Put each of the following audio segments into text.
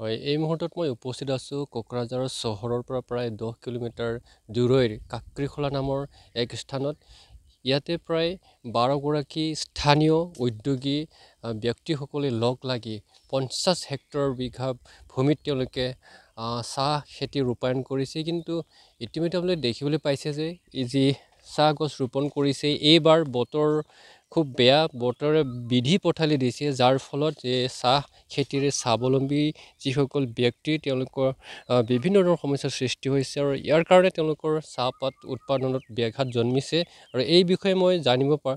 হয় এই মুহূৰ্তত মই উপস্থিত আছোঁ কোকৰাঝাৰৰ চহৰৰ পৰা প্ৰায় দহ কিলোমিটাৰ দূৰৈৰ কাকৃখলা নামৰ এক স্থানত ইয়াতে প্ৰায় বাৰগৰাকী স্থানীয় উদ্যোগী ব্যক্তিসকলে লগ লাগি পঞ্চাছ হেক্টৰ বিঘা ভূমিত তেওঁলোকে চাহ খেতি ৰূপায়ণ কৰিছে কিন্তু ইতিমধ্যে দেখিবলৈ পাইছে যে এই যি চাহ গছ ৰোপণ কৰিছে এইবাৰ বতৰ খুব বেয়া বতৰে বিধি পথালি দিছে যাৰ ফলত এই চাহ খেতিৰে স্বাৱলম্বী যিসকল ব্যক্তি তেওঁলোকৰ বিভিন্ন ধৰণৰ সমস্যাৰ সৃষ্টি হৈছে আৰু ইয়াৰ কাৰণে তেওঁলোকৰ চাহপাত উৎপাদনত ব্যাঘাত জন্মিছে আৰু এই বিষয়ে মই জানিব পাৰ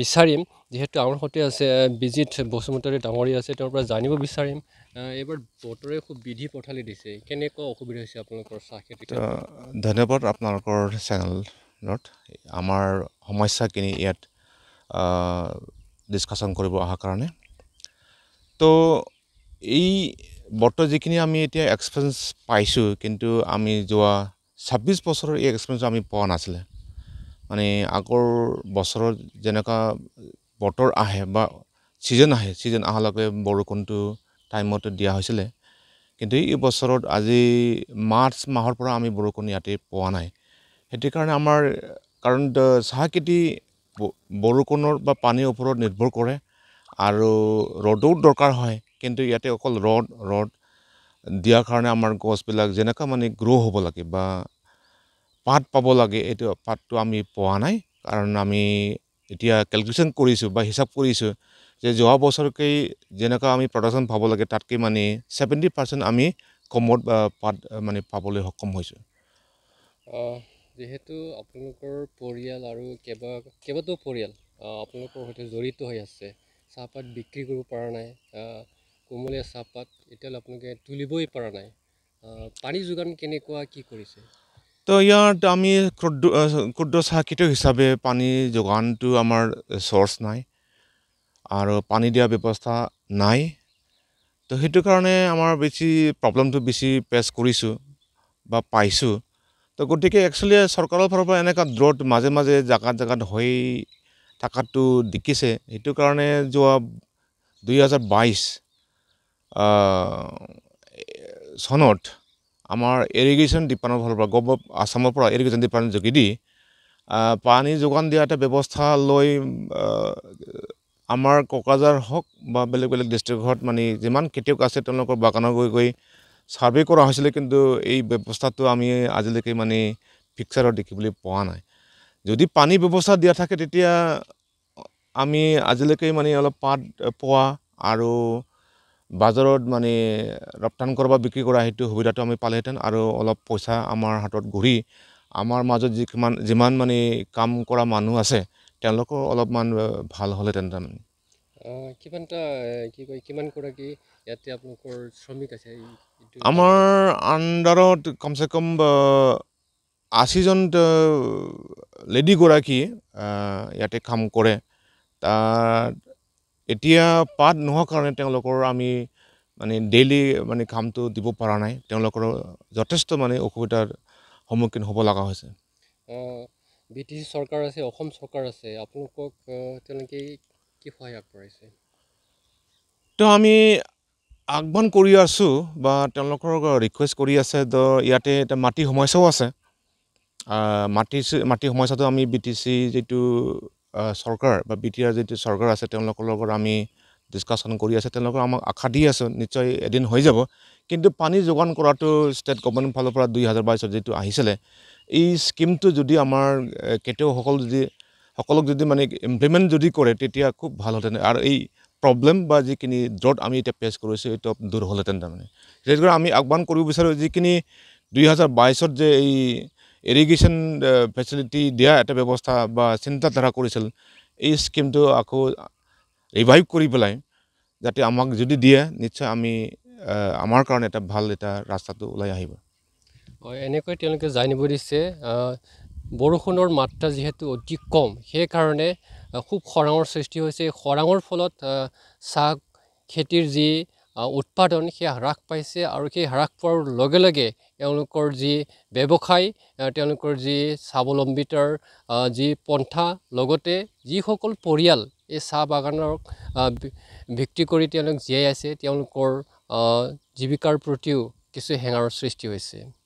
বিচাৰিম যিহেতু আমাৰ সৈতে আছে বিজিত বসুমতাৰী ডাঙৰী আছে তেওঁৰ পৰা জানিব বিচাৰিম এইবাৰ বতৰে খুব বিধি পথালি দিছে কেনেকুৱা অসুবিধা হৈছে আপোনালোকৰ চাহ খেতি ধন্যবাদ আপোনালোকৰ চেনেলত আমাৰ সমস্যাখিনি ইয়াত ডিছকাশ্যন কৰিব অহাৰ কাৰণে তো এই বৰ্ত যিখিনি আমি এতিয়া এক্সপেৰিয়েঞ্চ পাইছোঁ কিন্তু আমি যোৱা ছাব্বিছ বছৰৰ এই এক্সপেৰিয়েঞ্চ আমি পোৱা নাছিলে মানে আগৰ বছৰত যেনেকুৱা বতৰ আহে বা ছিজন আহে ছিজন অহাৰ লগে বৰষুণটো টাইমত দিয়া হৈছিলে কিন্তু এই বছৰত আজি মাৰ্চ মাহৰ পৰা আমি বৰষুণ ইয়াতে পোৱা নাই সেইটো কাৰণে আমাৰ কাৰণ চাহ খেতি বৰষুণৰ বা পানীৰ ওপৰত নিৰ্ভৰ কৰে আৰু ৰ'দো দৰকাৰ হয় কিন্তু ইয়াতে অকল ৰ'দ ৰ'দ দিয়াৰ কাৰণে আমাৰ গছবিলাক যেনেকুৱা মানে গ্ৰ' হ'ব লাগে বা পাত পাব লাগে এইটো পাতটো আমি পোৱা নাই কাৰণ আমি এতিয়া কেলকুলেশ্যন কৰিছোঁ বা হিচাপ কৰিছোঁ যে যোৱা বছৰকেই যেনেকুৱা আমি প্ৰডাকশ্যন পাব লাগে তাতকৈ মানে ছেভেণ্টি পাৰ্চেণ্ট আমি কমত পাত মানে পাবলৈ সক্ষম হৈছোঁ যিহেতু আপোনালোকৰ পৰিয়াল আৰু কেইবা কেইবাটাও পৰিয়াল আপোনালোকৰ সৈতে জড়িত হৈ আছে চাহপাত বিক্ৰী কৰিব পৰা নাই কোমলীয়া চাহপাত এতিয়ালৈ আপোনালোকে তুলিবই পৰা নাই পানী যোগান কেনেকুৱা কি কৰিছে তো ইয়াত আমি ক্ষুদ্ৰ ক্ষুদ্ৰ চাহ চাহকৃত হিচাপে পানী যোগানটো আমাৰ চ'ৰ্চ নাই আৰু পানী দিয়া ব্যৱস্থা নাই তো সেইটো কাৰণে আমাৰ বেছি প্ৰব্লেমটো বেছি ফেচ কৰিছোঁ বা পাইছোঁ তো গতিকে একচুৱেলি চৰকাৰৰ ফালৰ পৰা এনেকুৱা দূৰত মাজে মাজে জাগাত জেগাত হৈ থকাটো দেখিছে সেইটো কাৰণে যোৱা দুই হাজাৰ বাইছ চনত আমাৰ ইৰিগেশ্যন ডিপাৰ্টমেণ্ট ফালৰ পৰা গভ আছামৰ পৰা ইৰিগেশ্যন ডিপাৰ্টমেণ্ট যোগেদি পানী যোগান দিয়া এটা ব্যৱস্থা লৈ আমাৰ কোকৰাঝাৰ হওক বা বেলেগ বেলেগ ডিষ্ট্ৰিক্টত মানে যিমান খেতিয়ক আছে তেওঁলোকৰ বাগানৰ গৈ গৈ চাৰ্ভে কৰা হৈছিলে কিন্তু এই ব্যৱস্থাটো আমি আজিলৈকে মানে পিকচাৰত দেখিবলৈ পোৱা নাই যদি পানী ব্যৱস্থা দিয়া থাকে তেতিয়া আমি আজিলৈকে মানে অলপ পাত পোৱা আৰু বজাৰত মানে ৰপ্তানি কৰা বা বিক্ৰী কৰা সেইটো সুবিধাটো আমি পালেহেঁতেন আৰু অলপ পইচা আমাৰ হাতত ঘূৰি আমাৰ মাজত যিমান যিমান মানে কাম কৰা মানুহ আছে তেওঁলোকো অলপমান ভাল হ'লহেঁতেন তাৰমানে কিমানটা কি কয় কিমানগৰাকী ইয়াতে আপোনালোকৰ শ্ৰমিক আছে আমাৰ আণ্ডাৰত কমচে কম আশীজন লেডিগৰাকী ইয়াতে কাম কৰে তাত এতিয়া পাত নোহোৱা কাৰণে তেওঁলোকৰ আমি মানে ডেইলি মানে কামটো দিব পৰা নাই তেওঁলোকৰ যথেষ্ট মানে অসুবিধাৰ সন্মুখীন হ'ব লগা হৈছে বি টি চি চৰকাৰ আছে অসম চৰকাৰ আছে আপোনালোকক তেওঁলোকে কি সহায় আগবঢ়াইছে তো আমি আগমন কৰি আছোঁ বা তেওঁলোকৰ ৰিকুৱেষ্ট কৰি আছে ধৰ ইয়াতে এটা মাটি সমস্যাও আছে মাটি মাটি সমস্যাটো আমি বি টি চি যিটো চৰকাৰ বা বি টি আৰ যিটো চৰকাৰ আছে তেওঁলোকৰ লগত আমি ডিছকাশ্যন কৰি আছে তেওঁলোকক আমাক আশা দি আছোঁ নিশ্চয় এদিন হৈ যাব কিন্তু পানী যোগান কৰাটো ষ্টেট গভমেণ্টৰ ফালৰ পৰা দুই হাজাৰ বাইছত যিটো আহিছিলে এই স্কীমটো যদি আমাৰ কেতিয়াও সকলো যদি সকলোক যদি মানে ইমপ্লিমেণ্ট যদি কৰে তেতিয়া খুব ভাল হ'লহেঁতেন আৰু এই প্ৰব্লেম বা যিখিনি য'ত আমি এতিয়া ফেচ কৰিছোঁ সেইটো দূৰ হ'লহেঁতেন তাৰমানে সেইটোকাৰণে আমি আগবান কৰিব বিচাৰোঁ যিখিনি দুই হাজাৰ বাইছত যে এই ইৰিগেশ্যন ফেচিলিটি দিয়া এটা ব্যৱস্থা বা চিন্তাধাৰা কৰিছিল এই স্কিমটো আকৌ ৰিভাইভ কৰি পেলাই যাতে আমাক যদি দিয়ে নিশ্চয় আমি আমাৰ কাৰণে এটা ভাল এটা ৰাস্তাটো ওলাই আহিব হয় এনেকৈ তেওঁলোকে জানিব দিছে বৰষুণৰ মাত্ৰা যিহেতু অতি কম সেইকাৰণে খুব খৰাঙৰ সৃষ্টি হৈছে খৰাঙৰ ফলত চাহ খেতিৰ যি উৎপাদন সেয়া হ্ৰাস পাইছে আৰু সেই হ্ৰাস পোৱাৰ লগে লগে তেওঁলোকৰ যি ব্যৱসায় তেওঁলোকৰ যি স্বাৱলম্বিতাৰ যি পন্থা লগতে যিসকল পৰিয়াল এই চাহ বাগানক ভিত্তি কৰি তেওঁলোক জীয়াই আছে তেওঁলোকৰ জীৱিকাৰ প্ৰতিও কিছু হেঙাৰৰ সৃষ্টি হৈছে